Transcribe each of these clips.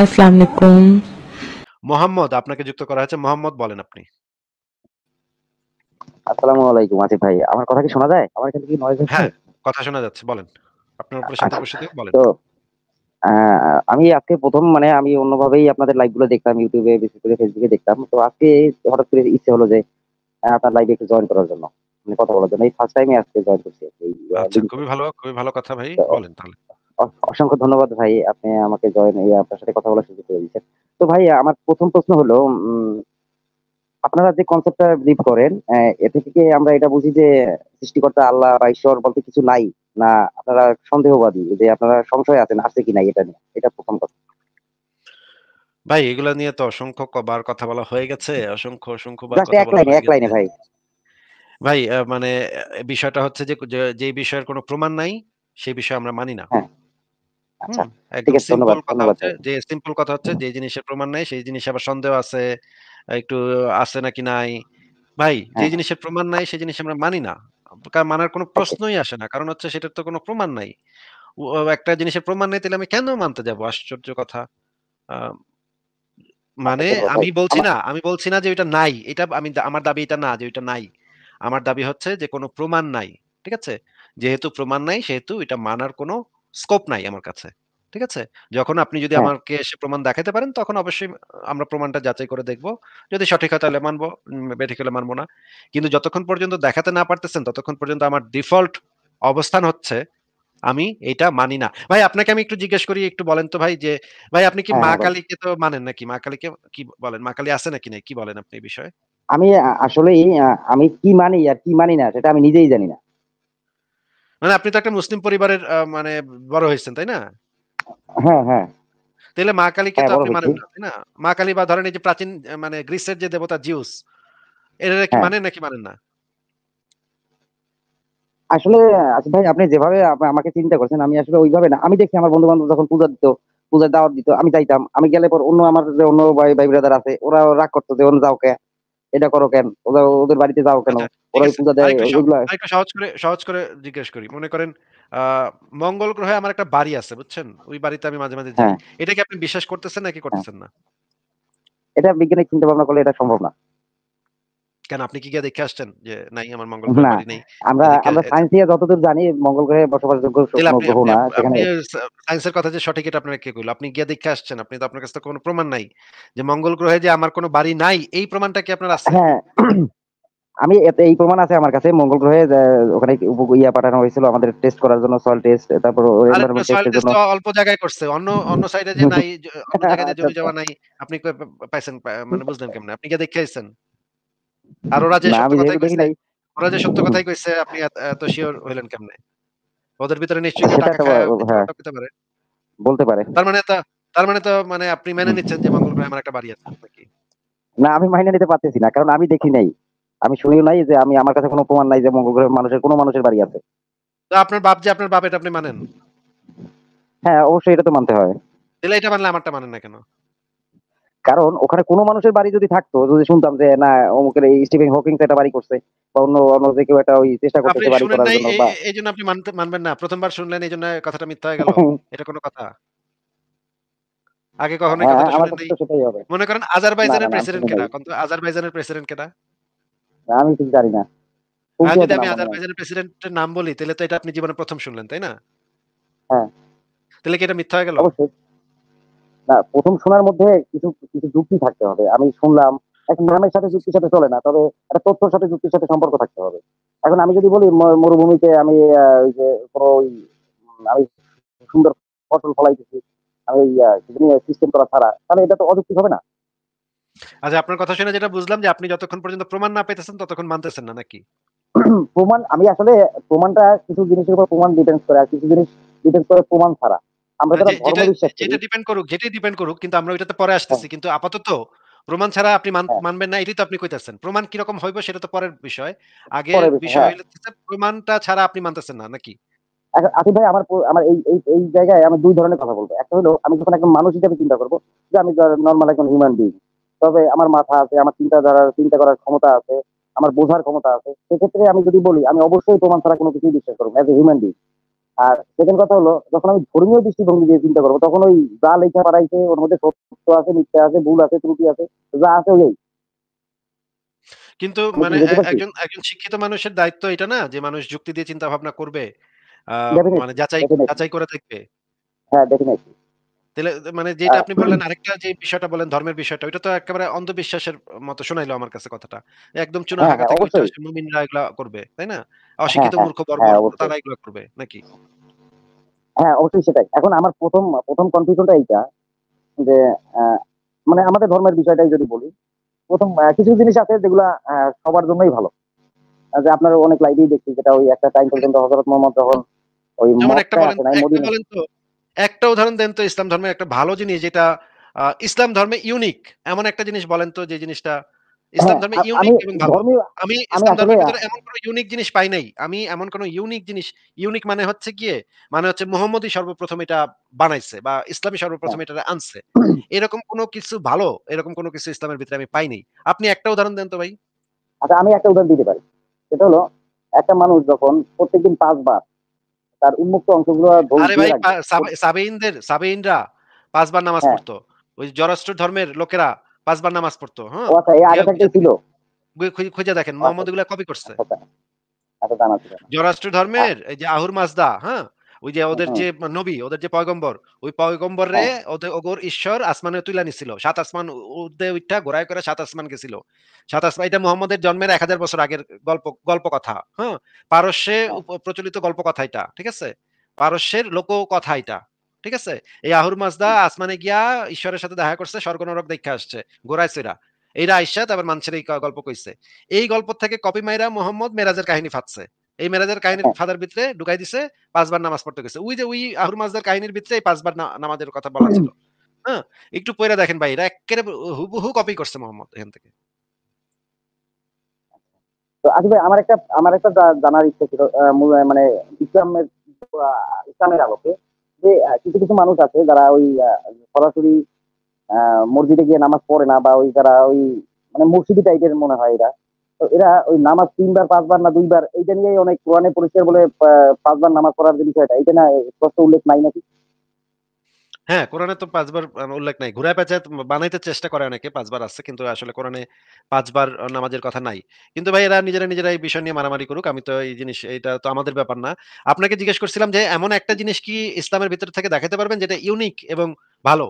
আসসালামু আলাইকুম মোহাম্মদ আপনাকে যুক্ত করা হয়েছে মোহাম্মদ বলেন আপনি আসসালামু আলাইকুম আতিফ ভাই আমার কথা কি শোনা যায় আমার এখানে কি নয়েজ হচ্ছে হ্যাঁ কথা শোনা যাচ্ছে বলেন আপনার আচ্ছা, বসে বলেন তো আমি আজকে প্রথম মানে আমি অন্যভাবেই আপনাদের লাইভগুলো দেখতাম ইউটিউবে করে ফেসবুকে দেখতাম তো আজকে হঠাৎ করে ইচ্ছে হলো যে আপনার লাইভে একটু জয়েন করার জন্য মানে কথা বলার জন্য এই ফার্স্ট টাইম আজকে জয়েন করছি আচ্ছা, খুবই ভালো খুবই ভালো কথা ভাই বলেন তাহলে অসংখ্য ধন্যবাদ ভাই আপনি আমাকে জয়েন আপনার সাথে কথা বলার সুযোগ করে দিয়েছেন তো ভাই আমার প্রথম প্রশ্ন হলো আপনারা যে কনসেপ্টটা বিলিভ করেন এ থেকে আমরা এটা বুঝি যে সৃষ্টিকর্তা আল্লাহ বা ঈশ্বর বলতে কিছু নাই না আপনারা সন্দেহবাদী যে আপনারা সংশয় আছেন আছে কি নাই এটা নিয়ে এটা প্রথম কথা ভাই এগুলা নিয়ে তো অসংখ্য কবার কথা বলা হয়ে গেছে অসংখ্য অসংখ্য এক লাইনে এক লাইনে ভাই ভাই মানে বিষয়টা হচ্ছে যে যে বিষয়ের কোনো প্রমাণ নাই সেই বিষয়ে আমরা মানি না হ্যাঁ আচ্ছা, যে সিম্পল কথা হচ্ছে যে জিনিসের প্রমাণ নাই সেই জিনিস আবার সন্দেহ আছে একটু আছে নাকি নাই ভাই যে হ্যাঁ। জিনিসের প্রমাণ নাই সেই জিনিস আমরা মানি না মানার কোনো প্রশ্নই আসে না কারণ হচ্ছে সেটার তো কোনো প্রমাণ নাই একটা জিনিসের প্রমাণ নেই তাহলে আমি কেন মানতে যাব আশ্চর্য কথা মানে আচ্ছা, আমি বলছি না আমি বলছি না যে ওইটা নাই এটা আমি আমার দাবি এটা না যে ওইটা নাই আমার দাবি হচ্ছে যে কোনো প্রমাণ নাই ঠিক আছে যেহেতু প্রমাণ নাই সেহেতু এটা মানার কোনো স্কোপ নাই আমার কাছে ঠিক আছে যখন আপনি যদি হ্যাঁ। আমাকে এসে প্রমাণ দেখাতে পারেন তখন অবশ্যই আমরা প্রমাণটা যাচাই করে দেখব যদি সঠিক হয় তাহলে মানবো বেঠিক হলে মানবো না কিন্তু যতক্ষণ পর্যন্ত দেখাতে না পারতেছেন ততক্ষণ পর্যন্ত আমার ডিফল্ট অবস্থান হচ্ছে আমি এটা মানি না ভাই আপনাকে আমি একটু জিজ্ঞেস করি একটু বলেন তো ভাই যে ভাই আপনি কি হ্যাঁ, মা কালীকে তো মানেন নাকি মা কালীকে কি বলেন মা কালী আছে নাকি নাই কি বলেন আপনি এই বিষয়ে আমি আসলে আমি কি মানি আর কি মানি না সেটা আমি নিজেই জানি না মানে আপনি তো একটা মুসলিম পরিবারের মানে বড় হয়েছেন তাই না হ্যাঁ হ্যাঁ তাহলে মা কালীকে হ্যাঁ, তো আপনি মানেন না না মা কালী বা ধরেন এই যে প্রাচীন মানে গ্রিসের যে দেবতা জিউস এর কি হ্যাঁ। মানেন নাকি মানেন না আসলে আচ্ছা ভাই আপনি যেভাবে আমাকে চিন্তা করছেন আমি আসলে ওইভাবে না আমি দেখি আমার বন্ধু বান্ধব যখন পূজা দিত পূজা দাওয়াত দিত আমি যাইতাম আমি গেলে পর অন্য আমার যে অন্য ভাই ভাই ব্রাদার আছে ওরা রাগ করতো যে অন্য যাও কে এটা করো কেন ওদের ওদের বাড়িতে যাও কেন আচ্ছা, ওরাই পূজা দেয় ওগুলা সহজ করে সহজ করে জিজ্ঞেস করি মনে করেন মঙ্গল গ্রহে আমার একটা বাড়ি আছে বুঝছেন ওই বাড়িতে আমি মাঝে মাঝে যাই হ্যাঁ। এটা কি আপনি বিশ্বাস করতেছেন নাকি হ্যাঁ। করতেছেন না এটা বিজ্ঞানিক চিন্তা ভাবনা করলে এটা সম্ভব না কেন আপনি কি গিয়ে দেখে আসছেন যে নাই আমার মঙ্গল গ্রহে নেই আমরা আমরা সায়েন্স আচ্ছা। যতদূর জানি মঙ্গল গ্রহে গ্রহ না সেখানে সায়েন্সের কথা যে সঠিক এটা কে আপনি গিয়ে দেখে আসছেন আপনি তো আপনার কাছে কোনো প্রমাণ নাই যে মঙ্গল গ্রহে যে আমার কোনো বাড়ি নাই এই প্রমাণটা কি আপনার আছে হ্যাঁ আমি এই প্রমাণ আছে আমার কাছে মঙ্গল গ্রহে ওখানে ইয়া পাঠানো হয়েছিল আমাদের টেস্ট করার জন্য সয়েল টেস্ট তারপর অল্প জায়গায় করছে অন্য অন্য সাইডে যে নাই অন্য জায়গায় জমি জমা নাই আপনি পাইছেন মানে বুঝলেন কেমনে আপনি কি দেখে আসছেন আর ওরা যে সত্য কথাই কইছে ওরা যে সত্য কথাই কইছে আপনি এত শিওর হইলেন কেমনে ওদের ভিতরে নিশ্চয়ই টাকা হ্যাঁ। পারে বলতে পারে তার মানে তার মানে তো মানে আপনি মেনে নিচ্ছেন যে মঙ্গল গ্রহে আমার একটা বাড়ি আছে নাকি না আমি মাইনে নিতে পারতেছি না কারণ আমি দেখি নাই আমি শুনিও নাই যে আমি আমার কাছে কোনো প্রমাণ নাই যে মঙ্গল গ্রহে মানুষের কোনো মানুষের বাড়ি আছে তো আপনার বাপ যে আপনার বাপ এটা আপনি মানেন হ্যাঁ অবশ্যই এটা তো মানতে হয় তাহলে এটা মানলে আমারটা মানেন না কেন কারণ ওখানে কোনো মানুষের বাড়ি যদি থাকতো যদি শুনতাম যে না অমুকের এই স্টিভেন হকিং একটা বাড়ি করছে বা অন্য অন্য যে কেউ একটা ওই চেষ্টা বাড়ি করার জন্য বা এই জন্য আপনি মানতে মানবেন না প্রথমবার শুনলেন এই জন্য কথাটা মিথ্যা হয়ে গেল এটা কোনো কথা আগে কখনো হ্যাঁ, কথাটা শুনেন মনে করেন আজারবাইজানের প্রেসিডেন্ট কেনা কিন্তু আজারবাইজানের প্রেসিডেন্ট কেনা আমি ঠিক জানি না আচ্ছা, যদি আমি আজারবাইজানের প্রেসিডেন্টের নাম বলি তাহলে তো এটা আপনি জীবনে প্রথম শুনলেন তাই না হ্যাঁ তাহলে কি এটা মিথ্যা হয়ে গেল অবশ্যই না প্রথম শোনার মধ্যে কিছু কিছু যুক্তি থাকতে হবে আমি শুনলাম এক নামের সাথে যুক্তির সাথে চলে না তবে একটা তথ্যর সাথে যুক্তির সাথে সম্পর্ক থাকতে হবে এখন আমি যদি বলি মরুভূমিতে আমি ওই যে কোনো ওই আমি সুন্দর ফসল ফলাইতেছি আমি সিস্টেম করা ছাড়া তাহলে এটা তো অযুক্তি হবে না আচ্ছা আপনার কথা শুনে যেটা বুঝলাম যে আপনি যতক্ষণ পর্যন্ত প্রমাণ না পেতেছেন ততক্ষণ মানতেছেন না নাকি প্রমাণ আমি আসলে প্রমাণটা কিছু জিনিসের উপর প্রমাণ ডিপেন্ড করে আর কিছু জিনিস ডিপেন্ড করে প্রমাণ ছাড়া যেটা ডিপেন্ড করুক যেটাই ডিপেন্ড করুক কিন্তু আমরা ওইটাতে পরে আসতেছি হ্যাঁ। কিন্তু আপাতত প্রমাণ ছাড়া আপনি হ্যাঁ। মানবেন না এটাই তো আপনি কইতাছেন প্রমাণ হইব সেটা তো পরের বিষয় আগে বিষয় হ্যাঁ। প্রমাণটা ছাড়া আপনি মানতেছেন না নাকি আচ্ছা, ভাই আমার আমার এই এই জায়গায় আমি দুই ধরনের কথা বলবো একটা হলো আমি যখন একজন মানুষ হিসেবে চিন্তা করবো যে আমি নর্মাল একজন হিউম্যান বিং তবে আমার মাথা আছে আমার চিন্তাধারার চিন্তা করার ক্ষমতা আছে আমার বোঝার ক্ষমতা আছে সেক্ষেত্রে আমি যদি বলি আমি অবশ্যই প্রমাণ ছাড়া কোনো কিছুই বিশ্বাস করবো এজ এ হিউম্যান বিং আর সেকেন্ড কথা হলো যখন আমি ধর্মীয় দৃষ্টিভঙ্গি দিয়ে চিন্তা করবো তখন ওই যা লেখা পারাইছে ওর মধ্যে সত্য আছে মিথ্যা আছে ভুল আছে ত্রুটি আছে যা আছে ওই কিন্তু মানে একজন একজন শিক্ষিত মানুষের দায়িত্ব এটা না যে মানুষ যুক্তি দিয়ে চিন্তা ভাবনা করবে মানে যাচাই যাচাই করে থাকবে হ্যাঁ দেখেন তাহলে মানে যেটা আপনি আচ্ছা। বললেন আরেকটা যে বিষয়টা বলেন ধর্মের বিষয়টা ওইটা তো একেবারে অন্ধবিশ্বাসের মতো শোনাইলো আমার কাছে কথাটা একদম চুনা হ্যাঁ, হ্যাঁ, মুমিনরা এগুলা করবে তাই না হ্যাঁ, অশিক্ষিত মূর্খ বর্গ তারা এগুলা করবে নাকি হ্যাঁ অবশ্যই সেটাই এখন আমার প্রথম প্রথম কনফিউশনটা এইটা যে মানে আমাদের ধর্মের বিষয়টাই যদি বলি প্রথম কিছু জিনিস আছে যেগুলো সবার জন্যই ভালো যে আপনার অনেক লাইভেই দেখছি যেটা ওই একটা টাইম পর্যন্ত হজরত মোহাম্মদ যখন ওই একটা বলেন তো একটা উদাহরণ দেন তো ইসলাম ধর্মের একটা ভালো জিনিস যেটা ইসলাম ধর্মে ইউনিক এমন একটা জিনিস বলেন তো যে জিনিসটা ইসলাম হ্যাঁ, ধর্মে ইউনিক এবং ভালো আমি ইসলাম ধর্মের ভিতরে এমন কোনো ইউনিক জিনিস পাই নাই আমি এমন কোনো ইউনিক জিনিস ইউনিক মানে হচ্ছে গিয়ে মানে হচ্ছে মোহাম্মদই সর্বপ্রথম এটা বানাইছে বা ইসলামী সর্বপ্রথম এটা আনছে হ্যাঁ। এরকম কোনো কিছু ভালো এরকম কোনো কিছু ইসলামের ভিতরে আমি পাই নাই আপনি একটা উদাহরণ দেন তো ভাই আচ্ছা আমি একটা উদাহরণ দিতে পারি সেটা হলো একটা মানুষ যখন প্রত্যেকদিন পাঁচবার তার উন্মুক্ত অংশগুলো আরে ভাই সাবেইনদের সাবেইনরা পাঁচবার নামাজ হ্যাঁ। পড়তো ওই জরাষ্ট্র ধর্মের লোকেরা পাঁচবার নামাজ পড়তো হ্যাঁ আচ্ছা এই আগে থেকে ছিল খুঁজে দেখেন মোহাম্মদ আচ্ছা। এগুলা কপি করছে আচ্ছা, আচ্ছা, জরাষ্ট্র ধর্মের এই যে আহুর মাজদা হ্যাঁ ওই যে ওদের হ্যাঁ। যে নবী ওদের যে পয়গম্বর ওই পয়গম্বর রে হ্যাঁ। ওদের ওগর ঈশ্বর আসমানে তুলে নিছিল সাত আসমান ওদের ওইটা ঘোরায় করে সাত আসমান গেছিল সাত আসমান এটা মোহাম্মদের জন্মের এক হাজার বছর আগের গল্প গল্প কথা হ্যাঁ পারস্যে হ্যাঁ। প্রচলিত গল্প কথা এটা ঠিক আছে পারস্যের লোক কথা এটা ঠিক আছে এই আহুর মাজদা আসমানে গিয়া ঈশ্বরের সাথে দেখা করছে স্বর্গ নরক দেখে আসছে গোড়ায় সেরা এরা আইসা তারপর মানুষের এই গল্প কইছে এই গল্প থেকে কপি মাইরা মোহাম্মদ মেরাজের কাহিনী ফাটছে এই মেরাজের কাহিনীর হ্যাঁ। ফাদার ভিতরে ঢুকাই দিছে পাঁচবার নামাজ পড়তে গেছে ওই যে ওই আহুর মাজদার কাহিনীর ভিতরে এই পাঁচবার নামাজের কথা বলা ছিল হ্যাঁ একটু পয়রা দেখেন ভাই এরা একেবারে হুবহু কপি করছে মোহাম্মদ এখান থেকে তো আজ আচ্ছা ভাই আমার একটা আমার একটা জানার ইচ্ছা ছিল মানে ইসলামের ইসলামের আলোকে যে কিছু কিছু মানুষ আছে যারা ওই সরাসরি মসজিদে গিয়ে নামাজ পড়ে না বা ওই যারা ওই মানে মসজিদি টাইপের মনে হয় এরা এরা ওই নামাজ তিনবার পাঁচবার না দুইবার এইটা নিয়ে অনেক কোরআনে পরিষ্কার বলে পাঁচবার নামাজ পড়ার যে বিষয়টা এইটা না স্পষ্ট উল্লেখ নাই নাকি হ্যাঁ কোরআনে তো পাঁচবার উল্লেখ নাই ঘুরায় পেঁচায় বানাইতে চেষ্টা করে অনেকে পাঁচবার আসছে কিন্তু আসলে কোরআনে পাঁচবার নামাজের কথা নাই কিন্তু ভাই এরা নিজেরা নিজেরা এই বিষয় নিয়ে মারামারি করুক আমি তো এই জিনিস এটা তো আমাদের ব্যাপার না আপনাকে জিজ্ঞেস করছিলাম যে এমন একটা জিনিস কি ইসলামের ভিতরে থেকে দেখাতে পারবেন যেটা ইউনিক এবং ভালো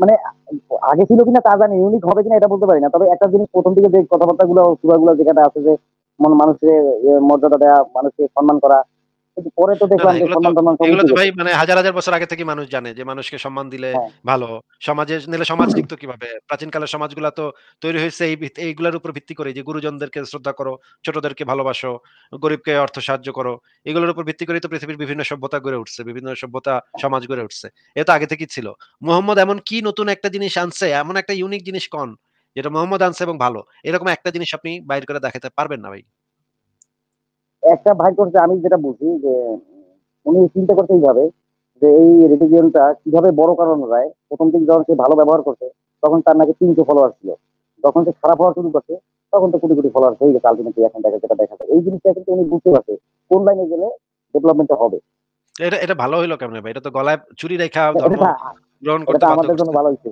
মানে আগে ছিল কিনা তা জানি ইউনিক হবে কিনা এটা বলতে পারি না তবে একটা জিনিস প্রথম থেকে যে কথাবার্তা গুলো সুরা গুলো যেখানে আছে যে মানুষের মর্যাদা দেওয়া মানুষকে সম্মান করা পরে তো দেখলাম মানে হাজার হাজার বছর আগে থেকে মানুষ জানে যে মানুষকে সম্মান দিলে হ্যাঁ। ভালো সমাজে নিলে সমাজ টিকতো কিভাবে সমাজগুলা তো তৈরি হয়েছে এই উপর ভিত্তি করে যে গুরুজনদেরকে শ্রদ্ধা করো ছোটদেরকে ভালোবাসো গরিবকে অর্থ সাহায্য করো এগুলোর উপর ভিত্তি করে তো পৃথিবীর বিভিন্ন সভ্যতা গড়ে উঠছে বিভিন্ন সভ্যতা সমাজ গড়ে উঠছে এ তো আগে থেকেই ছিল মোহাম্মদ এমন কি নতুন একটা জিনিস আনছে এমন একটা ইউনিক জিনিস কন যেটা মোহাম্মদ আনছে এবং ভালো এরকম একটা জিনিস আপনি বাইর করে দেখাতে পারবেন না ভাই একটা ভাই করছে আমি যেটা বুঝি যে উনি চিন্তা করছে এইভাবে যে এই রিলিজিয়নটা কিভাবে বড় কারণ যায় প্রথম থেকে যখন সে ভালো ব্যবহার করছে তখন তার নাকি তিনশো ফলোয়ার ছিল যখন সে খারাপ হওয়া শুরু করছে তখন তো কোটি কোটি ফলোয়ার হয়ে গেছে আলটিমেটলি এখন দেখা যেটা দেখা যায় এই জিনিসটা কিন্তু উনি বুঝতে পারছে কোন লাইনে গেলে ডেভেলপমেন্টটা হবে এটা এটা ভালো হইলো কেমনে ভাই এটা তো গলায় চুরি রেখা গ্রহণ করতে আমাদের জন্য ভালো হইছে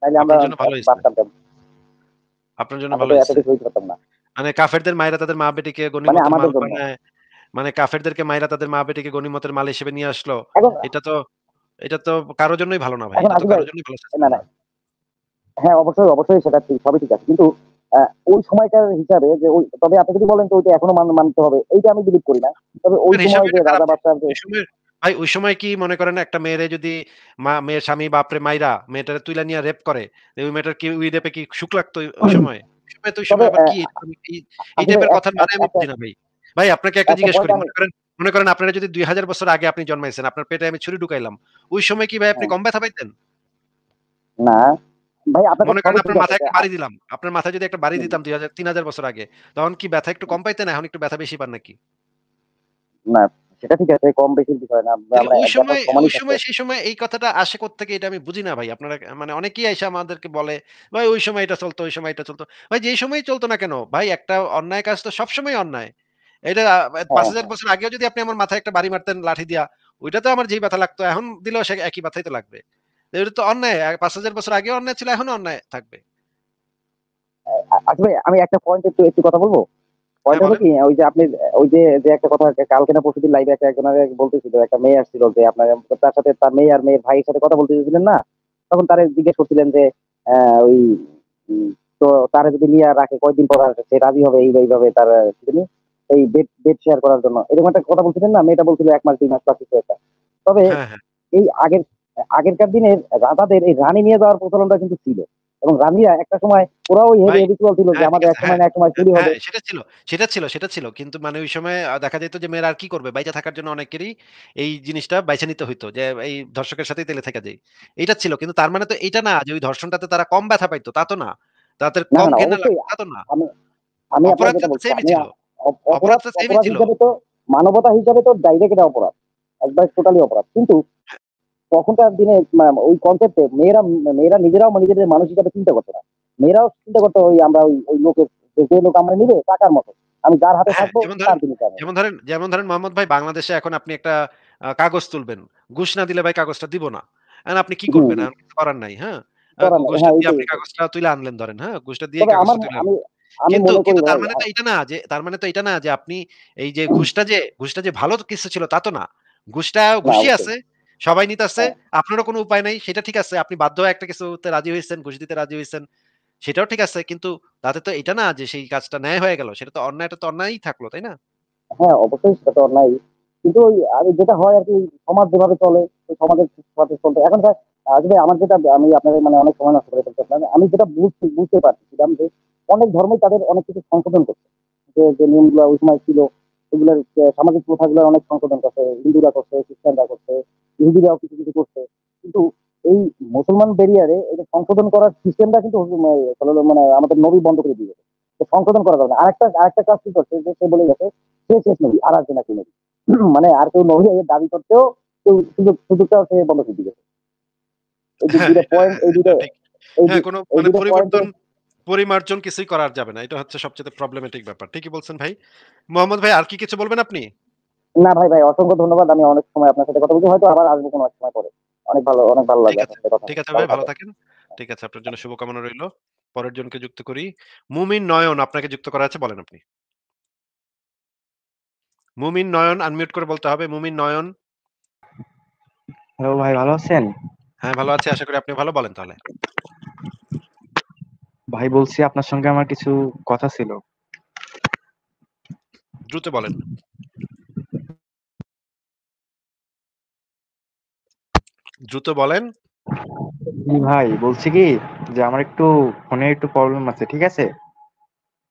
তাইলে আমরা আপনার জন্য ভালো হইছে আপনার জন্য ভালো হইছে মানে কাফেরদের মায়েরা তাদের মানে মা বেটিকে গণিমতের মাল বানায় মানে কাফেরদেরকে মায়েরা তাদের মা বেটিকে গণিমতের মাল হিসেবে নিয়ে আসলো এটা তো এটা তো কারোর জন্যই ভালো না ভাই হ্যাঁ অবশ্যই অবশ্যই সেটা ঠিক সবই ঠিক আছে কিন্তু ওই সময়টার হিসাবে যে ওই তবে আপনি যদি বলেন তো ওইটা এখনো মানতে হবে এইটা আমি বিলিভ করি না তবে ওই সময় যে রাজা বাচ্চার ভাই ওই সময় কি মনে করেন একটা মেয়েরে যদি মা মেয়ের স্বামী বাপরে মাইরা মেয়েটারে তুইলা নিয়ে রেপ করে ওই মেয়েটার কি ওই রেপে কি সুখ লাগতো ওই সময় ভাই আপনাকে একটা জিজ্ঞেস করি মনে করেন মনে করেন আপনারা যদি দুই হাজার বছর আগে আপনি জন্মাইছেন আপনার পেটে আমি ছুরি ঢুকাইলাম ওই সময় কি ভাই আপনি হ্যাঁ। কম ব্যথা পাইতেন না মনে করেন আপনার মাথায় একটা বাড়ি দিলাম আপনার মাথায় যদি একটা বাড়ি দিতাম দুই হাজার তিন হাজার বছর আগে তখন কি ব্যথা একটু কম পাইতেন এখন একটু ব্যথা বেশি পান নাকি সেটা ঠিক আছে কম বিষয় না ওই সময় ওই সময় সেই সময় এই কথাটা আসে থেকে এটা আমি বুঝি না ভাই আপনারা মানে অনেকেই এসে আমাদেরকে বলে ভাই ওই সময় এটা চলতো ওই সময় এটা চলতো ভাই সময় চলতো না কেন ভাই একটা অন্যায় কাজ তো সবসময় অন্যায় এটা হ্যাঁ, পাঁচ হ্যাঁ, হাজার হ্যাঁ। বছর আগেও যদি আপনি আমার মাথায় একটা বাড়ি মারতেন লাঠি দিয়া ওইটা তো আমার যেই ব্যথা লাগতো এখন দিলেও সে একই ব্যথাই তো লাগবে এটা তো অন্যায় পাঁচ হাজার বছর আগে অন্যায় ছিল এখন অন্যায় থাকবে আচ্ছা আমি একটা পয়েন্ট একটু একটু কথা বলবো ওইটা হ্যাঁ, কি ওই যে আপনি ওই যে যে একটা কথা কালকে না পরশুদিন লাইভে একটা একজনের বলতেছিল একটা মেয়ে আসছিল যে আপনার তার সাথে তার মেয়ে আর মেয়ের ভাইয়ের সাথে কথা বলতে দিয়েছিলেন না তখন তারে জিজ্ঞেস করছিলেন যে ওই তো তারে যদি নিয়ে রাখে কয়দিন পর সে রাজি হবে এই এইভাবে তার কি এই বেড বেড শেয়ার করার জন্য এরকম একটা কথা বলছিলেন না মেয়েটা বলছিল এক মাস দুই মাস বা কিছু একটা তবে হ্যাঁ, হ্যাঁ। এই আগের আগেরকার দিনের রাজাদের এই রানী নিয়ে যাওয়ার প্রচলনটা কিন্তু ছিল এবং রামিয়া একটা সময় ওরা ওই হেভি রিচুয়াল ছিল যে হ্যাঁ, আমাদের এক সময় না এক চুরি হ্যাঁ, হবে সেটা ছিল সেটা ছিল সেটা ছিল কিন্তু মানে ওই সময় দেখা যেত যে মেয়েরা আর কি করবে বাইচা থাকার জন্য অনেকেরই এই জিনিসটা বাইচা নিতে হইতো যে এই দর্শকের সাথেই তেলে থাকা যায় এটা ছিল কিন্তু তার মানে তো এটা না যে ওই ধর্ষণটাতে তারা কম ব্যথা পাইতো তা তো না তাদের কম ঘেন্না লাগতো তা তো না আমি আমি আপনাকে বলছি অপরাধ সেমই ছিল মানবতা হিসাবে তো ডাইরেক্ট অপরাধ একবার টোটালি অপরাধ কিন্তু তখনকার দিনে মানে ওই কনসেপ্টে মেয়েরা মেয়েরা নিজেরাও মানে নিজেদের মানুষ হিসাবে চিন্তা করতো না মেয়েরাও চিন্তা করতো ওই আমরা ওই ওই লোকের যে লোক আমরা নিবে টাকার মতো আমি যার হাতে হ্যাঁ, থাকবো যেমন ধরেন যেমন ধরেন মোহাম্মদ ভাই বাংলাদেশে এখন আপনি একটা কাগজ তুলবেন ঘুষ না দিলে ভাই কাগজটা দিব না হ্যাঁ, আপনি কি করবেন করার নাই হ্যাঁ আপনি এই যে ঘুষটা যে ঘুষটা যে ভালো কিছু ছিল তা তো না ঘুষটা ঘুষি আছে সবাই নিতেছে হ্যাঁ। আপনারও কোনো উপায় নাই সেটা ঠিক আছে আপনি বাধ্য একটা কিছু রাজি হয়েছেন ঘুষ দিতে রাজি হয়েছেন সেটাও ঠিক আছে কিন্তু তাতে তো এটা না যে সেই কাজটা ন্যায় হয়ে গেল সেটা তো অন্যায়টা তো অন্যায়ই থাকলো তাই না হ্যাঁ অবশ্যই সেটা তো অন্যায় কিন্তু ওই আর যেটা হয় আর কি সমাজ যেভাবে চলে ওই সমাজের সাথে চলতে এখন স্যার আসলে আমার যেটা আমি আপনাদের মানে অনেক সময় নষ্ট করে ফেলতে আমি যেটা বুঝছি বুঝতে পারছি যে অনেক ধর্মই তাদের অনেক কিছু সংশোধন করছে যে যে নিয়মগুলো ওই সময় ছিল এগুলোর সামাজিক প্রথাগুলো অনেক সংশোধন করছে হিন্দুরা করছে খ্রিস্টানরা করছে ইহুদিরাও কিছু কিছু করছে কিন্তু এই মুসলমান ব্যারিয়ারে এটা সংশোধন করার সিস্টেমটা কিন্তু মানে, মানে আমাদের নবী বন্ধ করে দিয়ে গেছে সংশোধন করা যাবে আরেকটা আরেকটা কাজ কি করছে যে সে বলে গেছে সে শেষ নবী আর আসবে নাকি নবী মানে আর কেউ নবী দাবি করতেও কেউ সুযোগ সুযোগটাও সে বন্ধ করে দিয়েছে হ্যাঁ, হ্যাঁ, মানে, পরিমার্জন কিছুই করার যাবে না এটা হচ্ছে সবচেয়ে প্রবলেমেটিক ব্যাপার ঠিকই বলছেন ভাই মোহাম্মদ ভাই আর কি কিছু বলবেন আপনি না ভাই ভাই অসংখ্য ধন্যবাদ আমি অনেক সময় আপনার সাথে কথা বলছি হয়তো আবার আসবো কোনো এক সময় পরে অনেক ভালো অনেক ভালো লাগে ঠিক আছে ভাই ভালো থাকেন ঠিক আছে আপনার জন্য শুভকামনা রইল পরের জনকে যুক্ত করি মুমিন নয়ন আপনাকে যুক্ত করা আছে বলেন আপনি মুমিন নয়ন আনমিউট করে বলতে হবে মুমিন নয়ন হ্যালো ভাই ভালো আছেন হ্যাঁ ভালো আছি আশা করি আপনি ভালো বলেন তাহলে ভাই বলছি আপনার সঙ্গে আমার কিছু কথা ছিল দ্রুত বলেন দ্রুত বলেন ভাই বলছি কি যে আমার একটু ফোনে একটু প্রবলেম আছে ঠিক আছে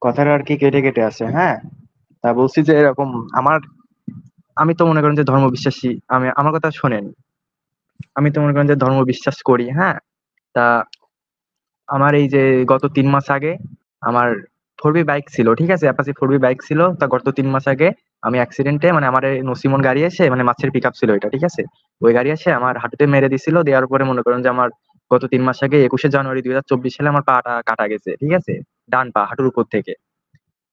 কথাটা আর কি কেটে কেটে আছে হ্যাঁ তা বলছি যে এরকম আমার আমি তো মনে করেন যে ধর্ম বিশ্বাসী আমি আমার কথা শোনেন আমি তো মনে করেন যে ধর্ম বিশ্বাস করি হ্যাঁ তা আমার এই যে গত তিন মাস আগে আমার ফোর বাইক ছিল ঠিক আছে অ্যাপাচি ফোর বাইক ছিল তা গত তিন মাস আগে আমি অ্যাক্সিডেন্টে মানে আমার নসিমন গাড়ি এসে মানে মাছের পিক ছিল এটা ঠিক আছে ওই গাড়ি এসে আমার হাঁটুতে মেরে দিছিল দেওয়ার পরে মনে করেন যে আমার গত তিন মাস আগে একুশে জানুয়ারি দুই হাজার চব্বিশ সালে আমার পাটা কাটা গেছে ঠিক আছে ডান পা হাঁটুর উপর থেকে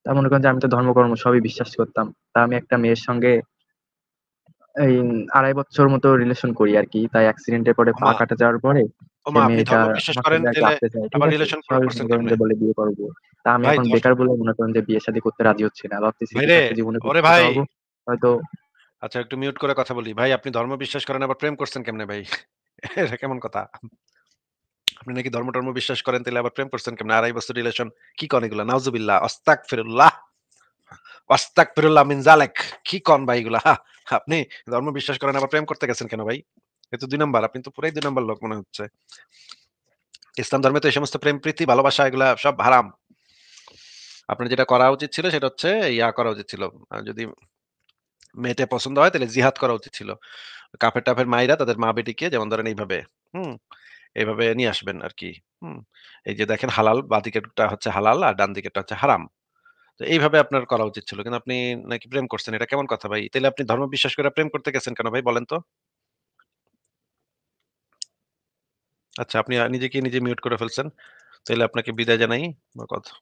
তা মনে করেন যে আমি তো ধর্মকর্ম সবই বিশ্বাস করতাম তা আমি একটা মেয়ের সঙ্গে এই আড়াই বছর মতো রিলেশন করি আর কি তাই অ্যাক্সিডেন্টের পরে পা কাটা যাওয়ার পরে আপনি ধর্ম আচ্ছা, বিশ্বাস করেন আবার প্রেম করছেন কেমনে ভাই এটা কেমন কথা আপনি নাকি ধর্ম টর্ম বিশ্বাস করেন তাহলে আবার প্রেম করছেন কেমন আড়াই বছর রিলেশন কি কন এগুলা নাউজুবিল্লাহ অস্তাক ফিরুল্লাহ অস্তাক ফিরুল্লাহ মিনজালেক কি কন ভাই এগুলা আপনি ধর্ম বিশ্বাস করেন আবার প্রেম করতে গেছেন কেন ভাই এতো দুই নাম্বার আপনি তো পুরাই দুই নাম্বার লোক মনে হচ্ছে ইসলাম ধর্মে তো এই সমস্ত প্রেম প্রীতি ভালোবাসা এগুলো সব হারাম আপনার যেটা করা উচিত ছিল সেটা হচ্ছে ইয়া করা উচিত ছিল যদি মেয়েতে পছন্দ হয় তাহলে জিহাদ করা উচিত ছিল কাফের টাফের মায়েরা তাদের মা বেটিকে যেমন ধরেন এইভাবে হুম এইভাবে নিয়ে আসবেন আর কি হুম এই যে দেখেন হালাল বা দিকেটা হচ্ছে হালাল আর ডান দিকেটা হচ্ছে হারাম তো এইভাবে আপনার করা উচিত ছিল কিন্তু আপনি নাকি প্রেম করছেন এটা কেমন কথা ভাই তাহলে আপনি ধর্ম বিশ্বাস করে প্রেম করতে গেছেন কেন ভাই বলেন তো আচ্ছা আপনি নিজেকে নিজে মিউট করে ফেলছেন তাহলে আপনাকে বিদায় জানাই বা কথা